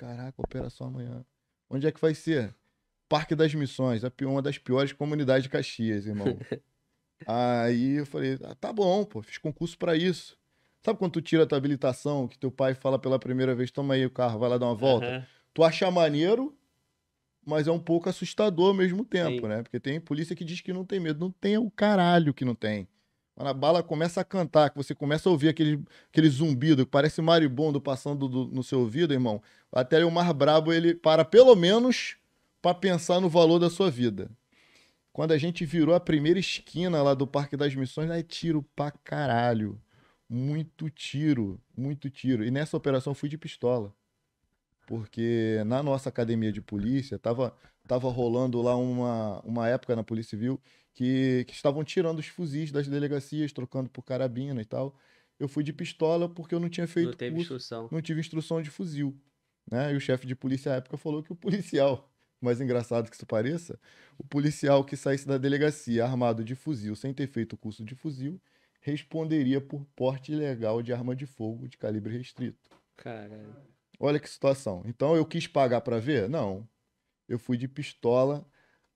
Caraca, operação amanhã. Onde é que vai ser? Parque das Missões, uma das piores comunidades de Caxias, irmão. Aí eu falei, ah, tá bom, pô, fiz concurso para isso. Sabe quando tu tira a tua habilitação, que teu pai fala pela primeira vez, toma aí o carro, vai lá dar uma volta? Uhum. Tu acha maneiro, mas é um pouco assustador ao mesmo tempo, Sim. né? Porque tem polícia que diz que não tem medo. Não tem o caralho que não tem. Quando a bala começa a cantar, que você começa a ouvir aquele, aquele zumbido que parece maribondo passando do, no seu ouvido, irmão, até o mar brabo ele para pelo menos para pensar no valor da sua vida. Quando a gente virou a primeira esquina lá do Parque das Missões, aí é tiro pra caralho. Muito tiro, muito tiro. E nessa operação fui de pistola porque na nossa academia de polícia tava, tava rolando lá uma, uma época na Polícia Civil que, que estavam tirando os fuzis das delegacias, trocando por carabina e tal. Eu fui de pistola porque eu não tinha feito não teve curso, instrução. não tive instrução de fuzil. Né? E o chefe de polícia à época falou que o policial, mais engraçado que isso pareça, o policial que saísse da delegacia armado de fuzil sem ter feito o curso de fuzil, responderia por porte ilegal de arma de fogo de calibre restrito. Caralho. Olha que situação. Então eu quis pagar para ver? Não. Eu fui de pistola,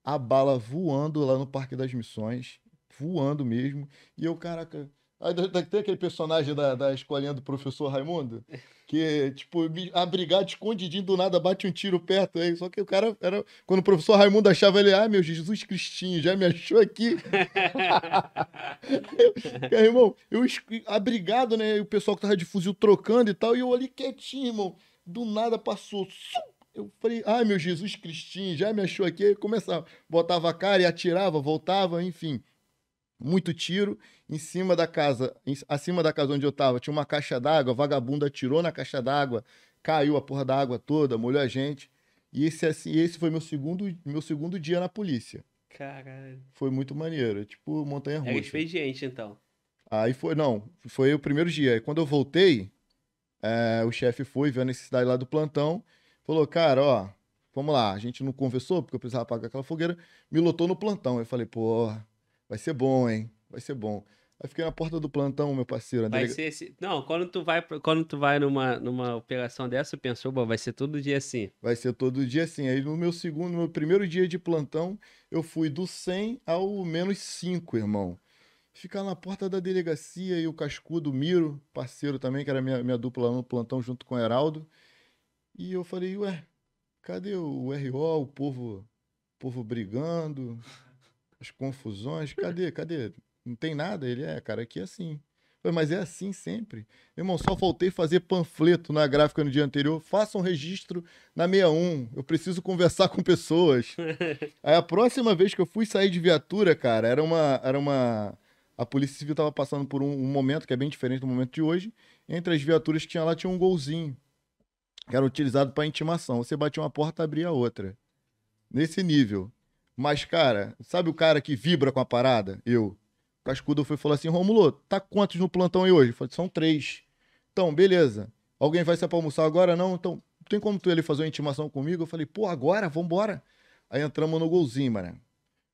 a bala voando lá no Parque das Missões, voando mesmo. E eu, caraca. Aí tem aquele personagem da, da escolinha do professor Raimundo, que, tipo, abrigado, escondidinho, do nada, bate um tiro perto. Aí. Só que o cara era. Quando o professor Raimundo achava ele, ah, meu Jesus Cristinho, já me achou aqui. eu, irmão, eu abrigado, né? E o pessoal que tava de fuzil trocando e tal, e eu ali quietinho, irmão do nada passou. Eu falei, ai meu Jesus Cristinho, já me achou aqui. Aí começava, botava a cara e atirava, voltava, enfim. Muito tiro. Em cima da casa, em, acima da casa onde eu tava, tinha uma caixa d'água. vagabundo vagabunda atirou na caixa d'água, caiu a porra da água toda, molhou a gente. E esse, assim, esse foi meu segundo, meu segundo dia na polícia. Caralho. Foi muito maneiro. É tipo montanha russa. É expediente, então. Aí foi, não, foi o primeiro dia. Aí quando eu voltei, é, o chefe foi, viu a necessidade lá do plantão, falou, cara, ó, vamos lá, a gente não conversou porque eu precisava apagar aquela fogueira, me lotou no plantão. Eu falei, pô, vai ser bom, hein? Vai ser bom. Aí fiquei na porta do plantão, meu parceiro. Vai ser esse... Não, quando tu vai, quando tu vai numa, numa operação dessa, pensou, bom, vai ser todo dia assim. Vai ser todo dia assim. Aí no meu segundo, no meu primeiro dia de plantão, eu fui do 100 ao menos 5, irmão ficar na porta da delegacia e o Cascudo, Miro, parceiro também, que era minha, minha dupla no plantão junto com o Heraldo. E eu falei, ué, cadê o RO, o povo, o povo brigando, as confusões, cadê, cadê? Não tem nada? Ele, é, cara, aqui é assim. mas é assim sempre. irmão, só faltei fazer panfleto na gráfica no dia anterior. Faça um registro na 61. Eu preciso conversar com pessoas. Aí a próxima vez que eu fui sair de viatura, cara, era uma. Era uma a Polícia Civil estava passando por um, um, momento que é bem diferente do momento de hoje. Entre as viaturas que tinha lá tinha um golzinho, que era utilizado para intimação. Você batia uma porta, abria outra. Nesse nível. Mas, cara, sabe o cara que vibra com a parada? Eu. O Cascudo foi falou assim: Romulo, tá quantos no plantão aí hoje? Eu falei, são três. Então, beleza. Alguém vai ser para almoçar agora? Não? Então, tem como tu ele fazer uma intimação comigo? Eu falei, pô, agora, vambora. Aí entramos no golzinho, mano.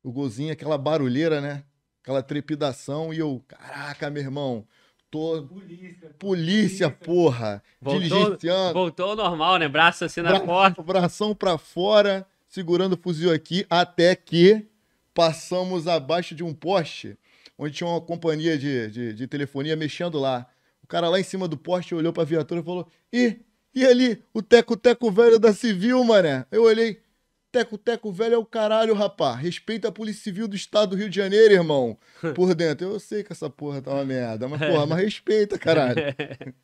O golzinho, é aquela barulheira, né? aquela trepidação e eu, caraca, meu irmão, tô. Polícia, polícia, porra! Voltou, voltou ao normal, né? Braço assim na porta. Bração pra fora, segurando o fuzil aqui, até que passamos abaixo de um poste, onde tinha uma companhia de, de, de telefonia mexendo lá. O cara lá em cima do poste olhou pra viatura e falou: Ih, e ali, o teco-teco velho da civil, mané. Eu olhei, Teco-teco velho é o caralho, rapá. Respeita a Polícia Civil do Estado do Rio de Janeiro, irmão. Por dentro. Eu sei que essa porra tá uma merda, mas porra, mas respeita, caralho.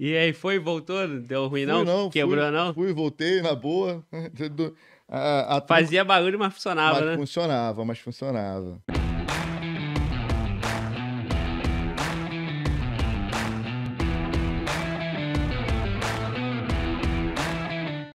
E aí foi, voltou? Deu ruim não? não? Quebrou fui, não? Fui, voltei, na boa. A, a... Fazia barulho, mas funcionava, mas né? funcionava, mas funcionava.